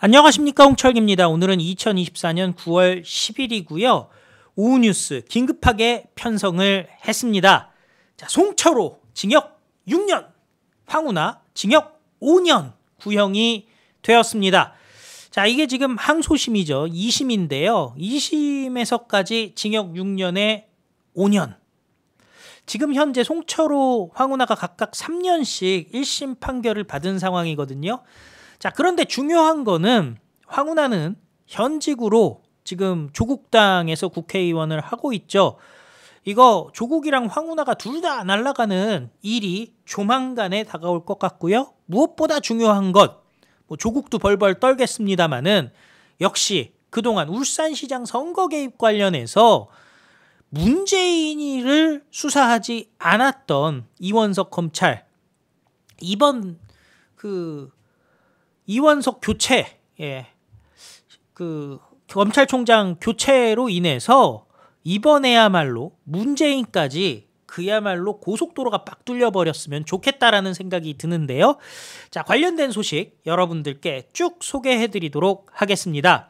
안녕하십니까 홍철기입니다. 오늘은 2024년 9월 10일이고요. 오후 뉴스 긴급하게 편성을 했습니다. 자, 송철호 징역 6년, 황우나 징역 5년 구형이 되었습니다. 자, 이게 지금 항소심이죠. 2심인데요. 2심에서까지 징역 6년에 5년. 지금 현재 송철호, 황우나가 각각 3년씩 1심 판결을 받은 상황이거든요. 자, 그런데 중요한 거는 황운하는 현직으로 지금 조국당에서 국회의원을 하고 있죠. 이거 조국이랑 황운하가 둘 다 날아가는 일이 조만간에 다가올 것 같고요. 무엇보다 중요한 것, 뭐 조국도 벌벌 떨겠습니다마는 역시 그동안 울산시장 선거 개입 관련해서 문재인이를 수사하지 않았던 이원석 검찰 이번 그 이원석 교체, 예. 그, 검찰총장 교체로 인해서 이번에야말로 문재인까지 그야말로 고속도로가 빡 뚫려버렸으면 좋겠다라는 생각이 드는데요. 자, 관련된 소식 여러분들께 쭉 소개해드리도록 하겠습니다.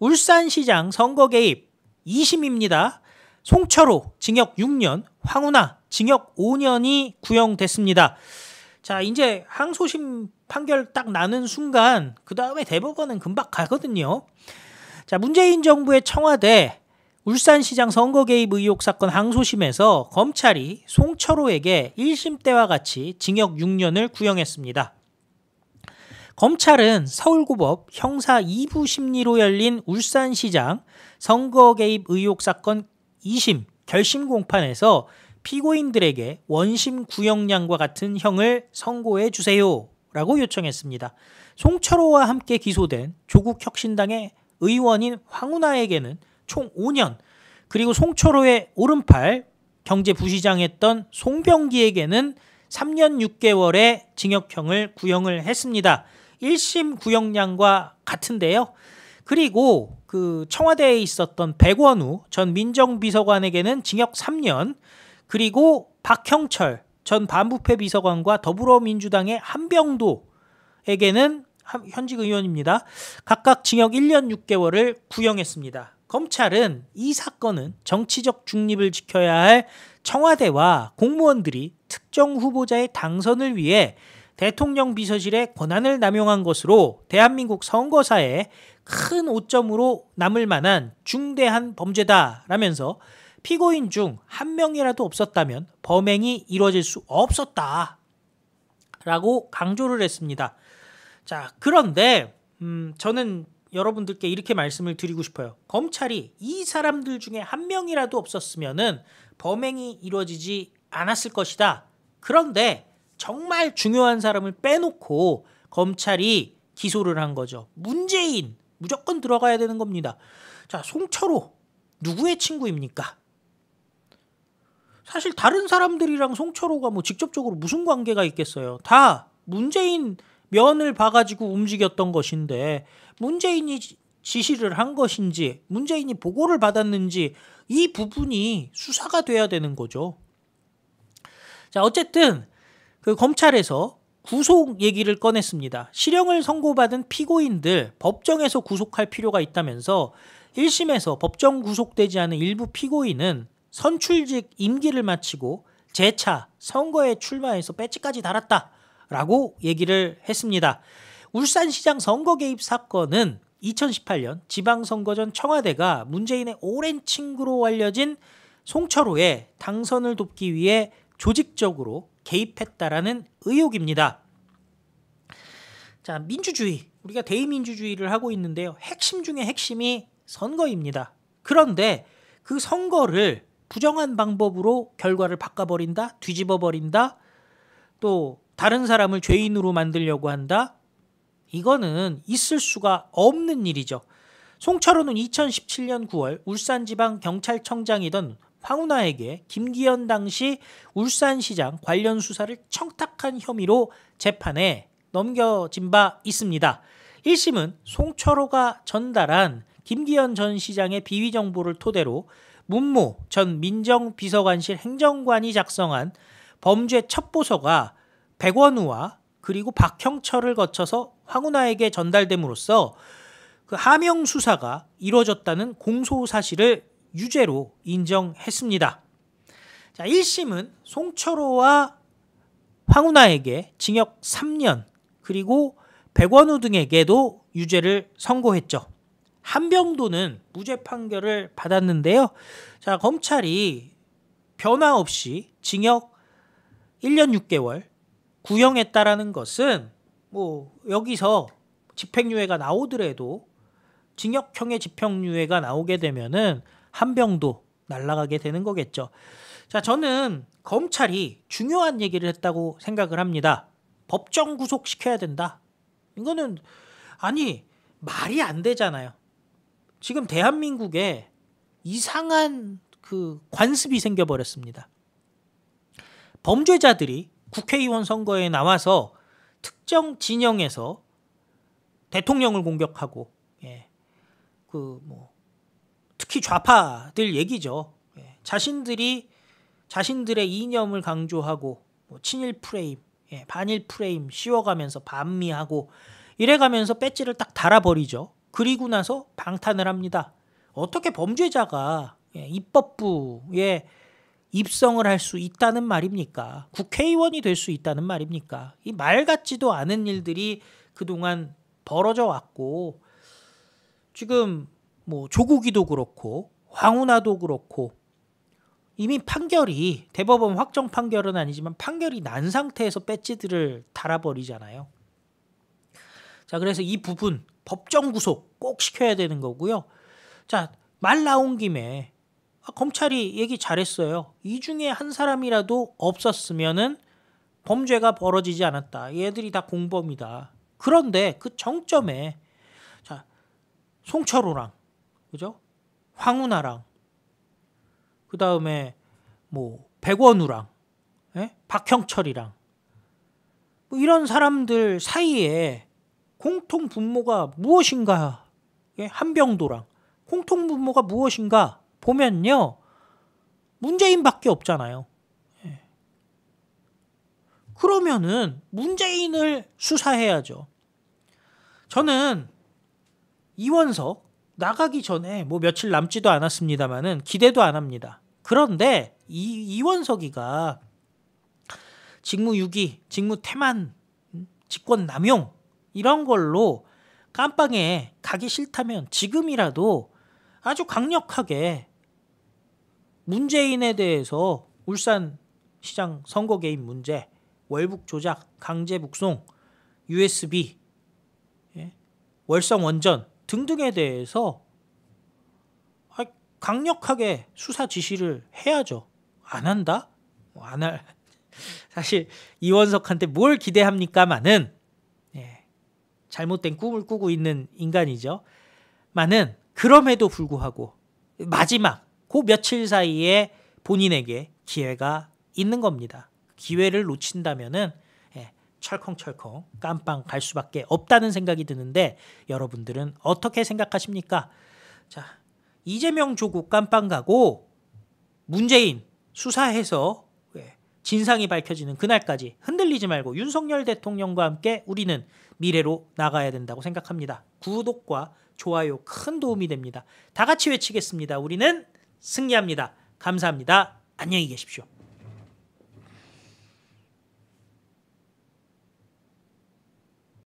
울산시장 선거 개입 2심입니다. 송철호 징역 6년, 황운하 징역 5년이 구형됐습니다. 자, 이제 항소심 판결 딱 나는 순간 그 다음에 대법원은 금방 가거든요. 자, 문재인 정부의 청와대 울산시장 선거 개입 의혹 사건 항소심에서 검찰이 송철호에게 1심 때와 같이 징역 6년을 구형했습니다. 검찰은 서울고법 형사 2부 심리로 열린 울산시장 선거 개입 의혹 사건 2심 결심 공판에서 피고인들에게 원심 구형량과 같은 형을 선고해 주세요. 라고 요청했습니다. 송철호와 함께 기소된 조국 혁신당의 의원인 황운하에게는 총 5년, 그리고 송철호의 오른팔 경제부시장했던 송병기에게는 3년 6개월의 징역형을 구형을 했습니다. 1심 구형량과 같은데요. 그리고 그 청와대에 있었던 백원우 전 민정비서관에게는 징역 3년, 그리고 박형철 전 반부패 비서관과 더불어민주당의 한병도에게는 현직 의원입니다. 각각 징역 1년 6개월을 구형했습니다. 검찰은 이 사건은 정치적 중립을 지켜야 할 청와대와 공무원들이 특정 후보자의 당선을 위해 대통령 비서실의 권한을 남용한 것으로 대한민국 선거사에 큰 오점으로 남을 만한 중대한 범죄다라면서 피고인 중 한 명이라도 없었다면 범행이 이뤄질 수 없었다. 라고 강조를 했습니다. 자, 그런데, 음, 저는 여러분들께 이렇게 말씀을 드리고 싶어요. 검찰이 이 사람들 중에 한 명이라도 없었으면 범행이 이루어지지 않았을 것이다. 그런데 정말 중요한 사람을 빼놓고 검찰이 기소를 한 거죠. 문재인 무조건 들어가야 되는 겁니다. 자, 송철호 누구의 친구입니까? 사실 다른 사람들이랑 송철호가 뭐 직접적으로 무슨 관계가 있겠어요. 다 문재인 면을 봐가지고 움직였던 것인데 문재인이 지시를 한 것인지 문재인이 보고를 받았는지 이 부분이 수사가 돼야 되는 거죠. 자 어쨌든 그 검찰에서 구속 얘기를 꺼냈습니다. 실형을 선고받은 피고인들 법정에서 구속할 필요가 있다면서 1심에서 법정 구속되지 않은 일부 피고인은 선출직 임기를 마치고 재차 선거에 출마해서 배지까지 달았다라고 얘기를 했습니다. 울산시장 선거 개입 사건은 2018년 지방선거 전 청와대가 문재인의 오랜 친구로 알려진 송철호의 당선을 돕기 위해 조직적으로 개입했다라는 의혹입니다. 자, 민주주의. 우리가 대의민주주의를 하고 있는데요. 핵심 중에 핵심이 선거입니다. 그런데 그 선거를 부정한 방법으로 결과를 바꿔버린다, 뒤집어버린다, 또 다른 사람을 죄인으로 만들려고 한다. 이거는 있을 수가 없는 일이죠. 송철호는 2017년 9월 울산지방경찰청장이던 황운하에게 김기현 당시 울산시장 관련 수사를 청탁한 혐의로 재판에 넘겨진 바 있습니다. 1심은 송철호가 전달한 김기현 전 시장의 비위 정보를 토대로 문무전 민정비서관실 행정관이 작성한 범죄 첩보서가 백원우와 그리고 박형철을 거쳐서 황운하에게 전달됨으로써 그 하명 수사가 이뤄졌다는 공소 사실을 유죄로 인정했습니다. 자, 1심은 송철호와 황운하에게 징역 3년 그리고 백원우 등에게도 유죄를 선고했죠. 한병도는 무죄 판결을 받았는데요. 자, 검찰이 변화 없이 징역 1년 6개월 구형했다라는 것은 뭐 여기서 집행유예가 나오더라도 징역형의 집행유예가 나오게 되면은 한병도 날라가게 되는 거겠죠. 자, 저는 검찰이 중요한 얘기를 했다고 생각을 합니다. 법정 구속시켜야 된다. 이거는 아니 말이 안 되잖아요. 지금 대한민국에 이상한 그 관습이 생겨버렸습니다. 범죄자들이 국회의원 선거에 나와서 특정 진영에서 대통령을 공격하고 예. 그뭐 특히 좌파들 얘기죠. 예. 자신들이 자신들의 이념을 강조하고 뭐 친일 프레임, 예. 반일 프레임 씌워가면서 반미하고 이래가면서 배지를 딱 달아버리죠. 그리고 나서 방탄을 합니다. 어떻게 범죄자가 예, 입법부에 입성을 할 수 있다는 말입니까? 국회의원이 될 수 있다는 말입니까? 이 말 같지도 않은 일들이 그동안 벌어져 왔고 지금 뭐 조국이도 그렇고 황운하도 그렇고 이미 판결이 대법원 확정 판결은 아니지만 판결이 난 상태에서 배지들을 달아버리잖아요. 자 그래서 이 부분 법정 구속 꼭 시켜야 되는 거고요. 자, 말 나온 김에 아, 검찰이 얘기 잘했어요. 이 중에 한 사람이라도 없었으면은 범죄가 벌어지지 않았다. 얘들이 다 공범이다. 그런데 그 정점에 자 송철호랑 그죠 황운하랑 그 다음에 뭐 백원우랑 예? 박형철이랑 뭐 이런 사람들 사이에 공통 분모가 무엇인가? 예, 한병도랑 공통 분모가 무엇인가? 보면요. 문재인밖에 없잖아요. 예. 그러면은 문재인을 수사해야죠. 저는 이원석 나가기 전에 뭐 며칠 남지도 않았습니다만은 기대도 안 합니다. 그런데 이 이원석이가 직무유기, 직무태만, 음, 직권남용 이런 걸로 깜빵에 가기 싫다면 지금이라도 아주 강력하게 문재인에 대해서 울산 시장 선거 개입 문제, 월북 조작, 강제 북송, USB, 예, 월성 원전 등등에 대해서 아, 강력하게 수사 지시를 해야죠. 안 한다? 뭐 안 할. 사실 이원석한테 뭘 기대합니까만은 잘못된 꿈을 꾸고 있는 인간이죠. 많은 그럼에도 불구하고 마지막 그 며칠 사이에 본인에게 기회가 있는 겁니다. 기회를 놓친다면은 예, 철컹철컹 깜빵 갈 수밖에 없다는 생각이 드는데 여러분들은 어떻게 생각하십니까? 자 이재명 조국 깜빵 가고 문재인 수사해서 진상이 밝혀지는 그날까지 흔들리지 말고 윤석열 대통령과 함께 우리는 미래로 나가야 된다고 생각합니다. 구독과 좋아요 큰 도움이 됩니다. 다 같이 외치겠습니다. 우리는 승리합니다. 감사합니다. 안녕히 계십시오.